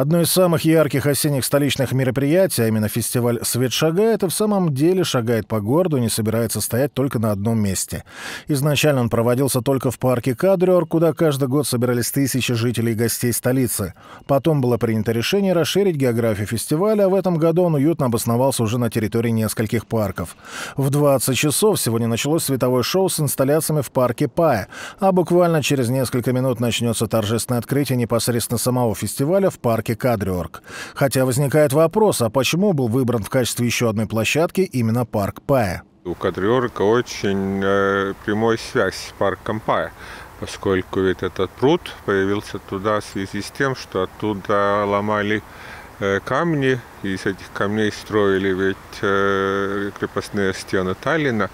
Одно из самых ярких осенних столичных мероприятий, а именно фестиваль «Свет шагает», и в самом деле шагает по городу и не собирается стоять только на одном месте. Изначально он проводился только в парке Кадрюар, куда каждый год собирались тысячи жителей и гостей столицы. Потом было принято решение расширить географию фестиваля, а в этом году он уютно обосновался уже на территории нескольких парков. В 20 часов сегодня началось световое шоу с инсталляциями в парке Пая, а буквально через несколько минут начнется торжественное открытие непосредственно самого фестиваля в парке площадке Кадриорг. Хотя возникает вопрос, а почему был выбран в качестве еще одной площадки именно парк Пая? У Кадриорга очень э, прямая связь с парком Пая поскольку ведь этот пруд появился туда в связи с тем, что оттуда ломали э, камни, и из этих камней строили ведь э, крепостные стены Таллина,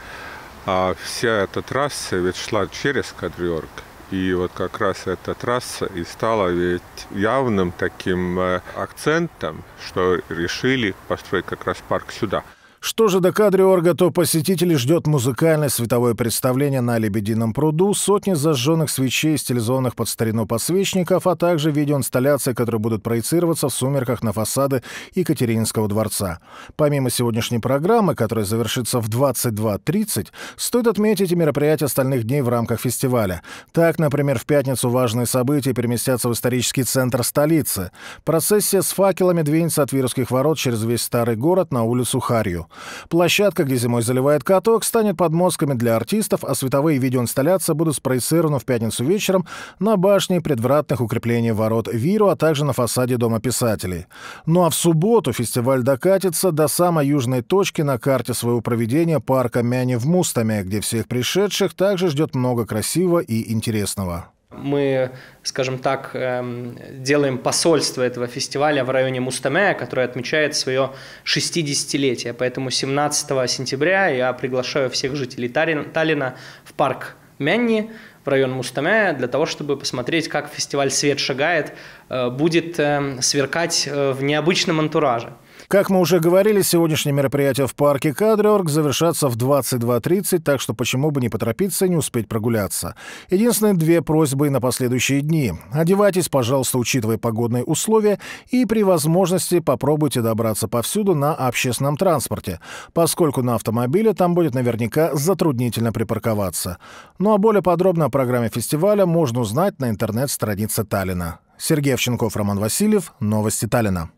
а вся эта трасса ведь шла через Кадриорг. И вот как раз эта трасса и стала ведь явным таким э, акцентом, что решили построить как раз парк сюда. Что же до Кадриорга, то посетителей ждет музыкальное световое представление на Лебедином пруду, сотни зажженных свечей, стилизованных под старину подсвечников, а также видеоинсталляции, которые будут проецироваться в сумерках на фасады Екатерининского дворца. Помимо сегодняшней программы, которая завершится в 22.30, стоит отметить и мероприятия остальных дней в рамках фестиваля. Так, например, в пятницу важные события переместятся в исторический центр столицы. Процессия с факелами двинется от Вирусских ворот через весь старый город на улицу Харью. Площадка, где зимой заливает каток, станет подмостками для артистов, а световые видеоинсталляции будут спроецированы в пятницу вечером на башне предвратных укреплений ворот Виру, а также на фасаде Дома писателей. Ну а в субботу фестиваль докатится до самой южной точки на карте своего проведения парка Мяни в Мустоме, где всех пришедших также ждет много красивого и интересного. Мы, скажем так, эм, делаем посольство этого фестиваля в районе Мустаме, который отмечает свое 60-летие. Поэтому 17 сентября я приглашаю всех жителей Таллина в парк Мянни, в район Мустаме, для того, чтобы посмотреть, как фестиваль «Свет шагает» э, будет эм, сверкать э, в необычном антураже. Как мы уже говорили, сегодняшнее мероприятие в парке Кадриорг завершатся в 22.30, так что почему бы не поторопиться и не успеть прогуляться. Единственные две просьбы на последующие дни. Одевайтесь, пожалуйста, учитывая погодные условия, и при возможности попробуйте добраться повсюду на общественном транспорте, поскольку на автомобиле там будет наверняка затруднительно припарковаться. Ну а более подробно о программе фестиваля можно узнать на интернет-странице Таллина. Сергей Овченков, Роман Васильев. Новости Таллина.